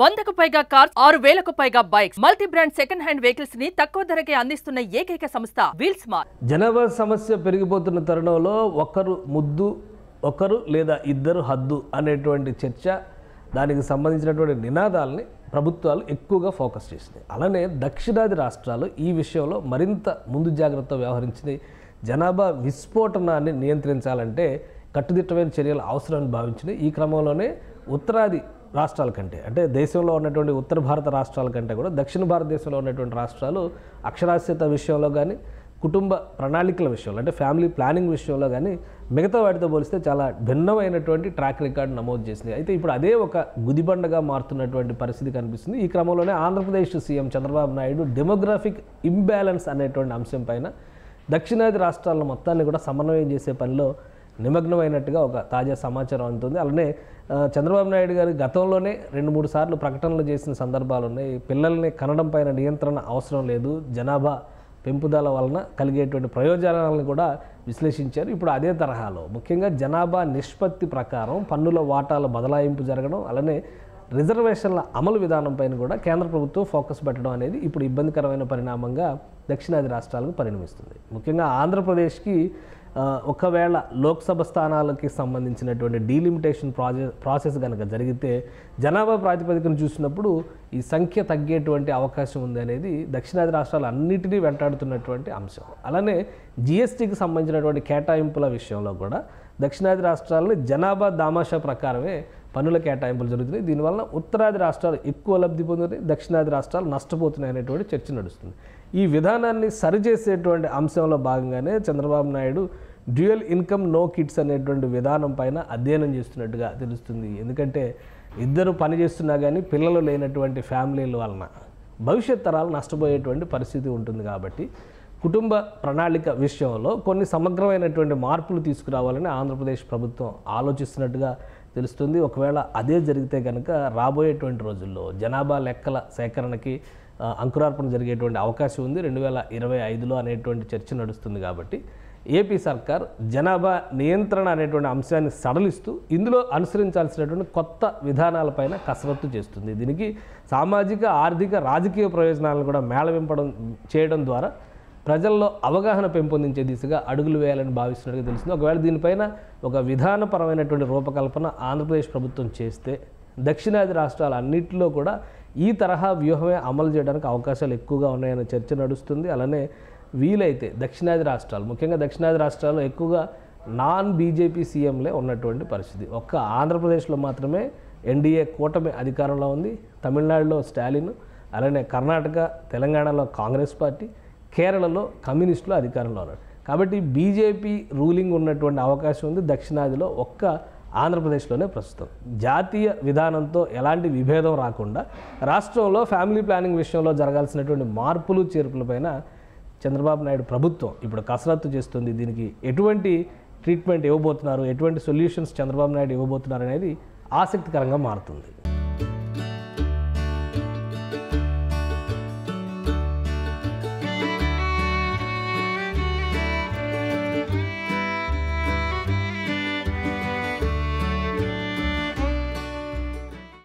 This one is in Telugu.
వందకు పైగా కార్స్ ఆరు వేలకు పైగా bikes multi brand second hand vehicles ని తక్కువ ధరకే అందిస్తున్న ఏకైక సంస్థ వీల్స్ మార్ట్ జనాభా సమస్య పెరిగిపోతున్న తరుణంలో ఒకరు ముద్దు ఒకరు లేదా ఇద్దరు హద్దు అనేటువంటి చర్చ దానికి సంబంధించినటువంటి నినాదాలని ప్రభుత్వాలు ఎక్కువగా ఫోకస్ చేసినాయి అలానే దక్షిణాది రాష్ట్రాలు ఈ విషయంలో మరింత ముందు జాగ్రత్త వ్యవహరించినాయి జనాభా విస్ఫోటనాన్ని నియంత్రించాలంటే కట్టుదిట్టమైన చర్యలు అవసరాన్ని భావించినాయి ఈ క్రమంలోనే ఉత్తరాది రాష్ట్రాల కంటే అంటే దేశంలో ఉన్నటువంటి ఉత్తర భారత రాష్ట్రాల కంటే కూడా దక్షిణ భారతదేశంలో ఉన్నటువంటి రాష్ట్రాలు అక్షరాస్యత విషయంలో కానీ కుటుంబ ప్రణాళికల విషయంలో అంటే ఫ్యామిలీ ప్లానింగ్ విషయంలో కానీ మిగతా వాటితో పోలిస్తే చాలా భిన్నమైనటువంటి ట్రాక్ రికార్డు నమోదు చేసింది అయితే ఇప్పుడు అదే ఒక గుదిబండగా మారుతున్నటువంటి పరిస్థితి కనిపిస్తుంది ఈ క్రమంలోనే Andhra Pradesh CM Chandrababu Naidu demographic imbalance అనేటువంటి అంశం పైన దక్షిణాది రాష్ట్రాల మొత్తాన్ని కూడా సమన్వయం చేసే పనిలో నిమగ్నమైనట్టుగా ఒక తాజా సమాచారం అందుతుంది అలానే చంద్రబాబు నాయుడు గారు గతంలోనే రెండు మూడు సార్లు ప్రకటనలు చేసిన సందర్భాలు ఉన్నాయి పిల్లల్ని కనడం పైన నియంత్రణ అవసరం లేదు జనాభా పెంపుదల వలన కలిగేటువంటి ప్రయోజనాలను కూడా విశ్లేషించారు ఇప్పుడు అదే తరహాలో ముఖ్యంగా జనాభా నిష్పత్తి ప్రకారం పన్నుల వాటాల బదలాయింపు జరగడం అలానే రిజర్వేషన్ల అమలు విధానంపైన కూడా కేంద్ర ప్రభుత్వం ఫోకస్ పెట్టడం అనేది ఇప్పుడు ఇబ్బందికరమైన పరిణామంగా దక్షిణాది రాష్ట్రాలకు పరిణమిస్తుంది ముఖ్యంగా ఆంధ్రప్రదేశ్కి ఒకవేళ లోక్సభ స్థానాలకి సంబంధించినటువంటి డీలిమిటేషన్ ప్రాజె ప్రాసెస్ కనుక జరిగితే జనాభా ప్రాతిపదికను చూసినప్పుడు ఈ సంఖ్య తగ్గేటువంటి అవకాశం ఉంది అనేది దక్షిణాది రాష్ట్రాలు అన్నిటినీ వెంటాడుతున్నటువంటి అంశం అలానే జిఎస్టీకి సంబంధించినటువంటి కేటాయింపుల విషయంలో కూడా దక్షిణాది రాష్ట్రాలని జనాభా దామాషా ప్రకారమే పనుల కేటాయింపులు జరుగుతున్నాయి దీనివల్ల ఉత్తరాది రాష్ట్రాలు ఎక్కువ లబ్ధి పొందుతున్నాయి దక్షిణాది రాష్ట్రాలు నష్టపోతున్నాయి అనేటువంటి చర్చ నడుస్తుంది ఈ విధానాన్ని సరిచేసేటువంటి అంశంలో భాగంగానే Chandrababu Naidu dual income no kids అనేటువంటి విధానం పైన అధ్యయనం చేస్తున్నట్టుగా తెలుస్తుంది ఎందుకంటే ఇద్దరు పని చేస్తున్నా కానీ పిల్లలు లేనటువంటి ఫ్యామిలీల వలన భవిష్యత్ తరాలు నష్టపోయేటువంటి పరిస్థితి ఉంటుంది కాబట్టి కుటుంబ ప్రణాళిక విషయంలో కొన్ని సమగ్రమైనటువంటి మార్పులు తీసుకురావాలని ఆంధ్రప్రదేశ్ ప్రభుత్వం ఆలోచిస్తున్నట్టుగా తెలుస్తుంది ఒకవేళ అదే జరిగితే కనుక రాబోయేటువంటి రోజుల్లో జనాభా లెక్కల సేకరణకి అంకురార్పణ జరిగేటువంటి అవకాశం ఉంది రెండు వేల ఇరవై ఐదులో అనేటువంటి చర్చ నడుస్తుంది కాబట్టి ఏపీ సర్కార్ జనాభా నియంత్రణ అనేటువంటి అంశాన్ని సడలిస్తూ ఇందులో అనుసరించాల్సినటువంటి కొత్త విధానాలపైన కసరత్తు చేస్తుంది దీనికి సామాజిక ఆర్థిక రాజకీయ ప్రయోజనాలను కూడా మేళవింపడం చేయడం ద్వారా ప్రజల్లో అవగాహన పెంపొందించే దిశగా అడుగులు వేయాలని భావిస్తున్నట్టుగా తెలుస్తుంది ఒకవేళ దీనిపైన ఒక విధానపరమైనటువంటి రూపకల్పన ఆంధ్రప్రదేశ్ ప్రభుత్వం చేస్తే దక్షిణాది రాష్ట్రాలు అన్నింటిలో కూడా ఈ తరహా వ్యూహమే అమలు చేయడానికి అవకాశాలు ఎక్కువగా ఉన్నాయన్న చర్చ నడుస్తుంది అలానే వీలైతే దక్షిణాది రాష్ట్రాలు ముఖ్యంగా దక్షిణాది రాష్ట్రాల్లో ఎక్కువగా నాన్ బీజేపీ సీఎంలే ఉన్నటువంటి పరిస్థితి ఒక్క ఆంధ్రప్రదేశ్లో మాత్రమే ఎన్డీఏ కూటమి అధికారంలో ఉంది తమిళనాడులో స్టాలిన్ అలానే కర్ణాటక తెలంగాణలో కాంగ్రెస్ పార్టీ కేరళలో కమ్యూనిస్టులు అధికారంలో ఉన్నారు కాబట్టి బీజేపీ రూలింగ్ ఉన్నటువంటి అవకాశం ఉంది దక్షిణాదిలో ఒక్క ఆంధ్రప్రదేశ్లోనే ప్రస్తుతం జాతీయ విధానంతో ఎలాంటి విభేదం రాకుండా రాష్ట్రంలో ఫ్యామిలీ ప్లానింగ్ విషయంలో జరగాల్సినటువంటి మార్పులు చేర్పులపైన చంద్రబాబు నాయుడు ప్రభుత్వం ఇప్పుడు కసరత్తు చేస్తుంది దీనికి ఎటువంటి ట్రీట్మెంట్ ఇవ్వబోతున్నారు ఎటువంటి సొల్యూషన్స్ చంద్రబాబు నాయుడు ఇవ్వబోతున్నారు అనేది ఆసక్తికరంగా మారుతుంది